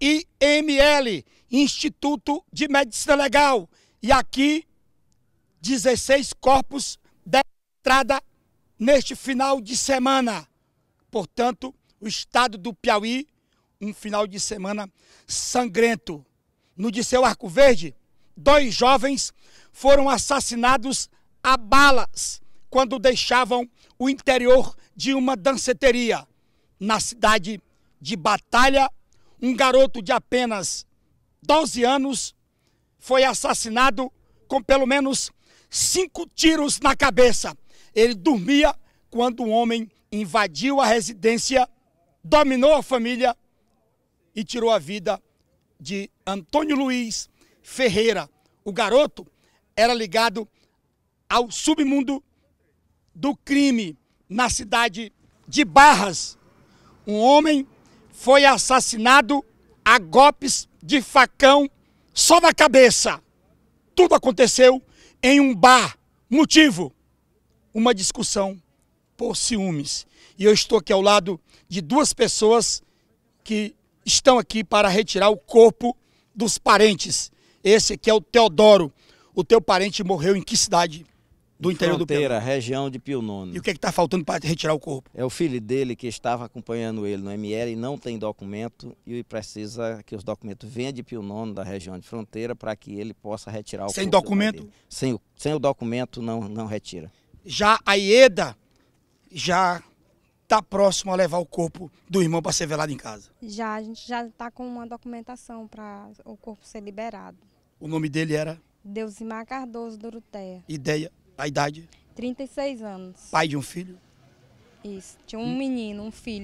IML, Instituto de Medicina Legal. E aqui, 16 corpos da entrada neste final de semana. Portanto, o estado do Piauí, um final de semana sangrento. No Disseu Arco Verde, dois jovens foram assassinados a balas quando deixavam o interior de uma danceteria na cidade de Batalha um garoto de apenas 12 anos foi assassinado com pelo menos cinco tiros na cabeça. Ele dormia quando um homem invadiu a residência, dominou a família e tirou a vida de Antônio Luiz Ferreira. O garoto era ligado ao submundo do crime na cidade de Barras. Um homem foi assassinado a golpes de facão só na cabeça. Tudo aconteceu em um bar. Motivo: uma discussão por ciúmes. E eu estou aqui ao lado de duas pessoas que estão aqui para retirar o corpo dos parentes. Esse aqui é o Teodoro. O teu parente morreu em que cidade? do interior Fronteira, do Piauí. região de Pio Nono. E o que é está faltando para retirar o corpo? É o filho dele que estava acompanhando ele no ML e não tem documento e precisa que os documentos venham de Pio Nono, da região de fronteira, para que ele possa retirar o sem corpo. Documento? Sem documento? Sem o documento não, não retira. Já a IEDA já está próximo a levar o corpo do irmão para ser velado em casa? Já, a gente já está com uma documentação para o corpo ser liberado. O nome dele era? Deusimar Cardoso Doroteia. Ideia? A idade? 36 anos. Pai de um filho? Isso, tinha um hum. menino, um filho.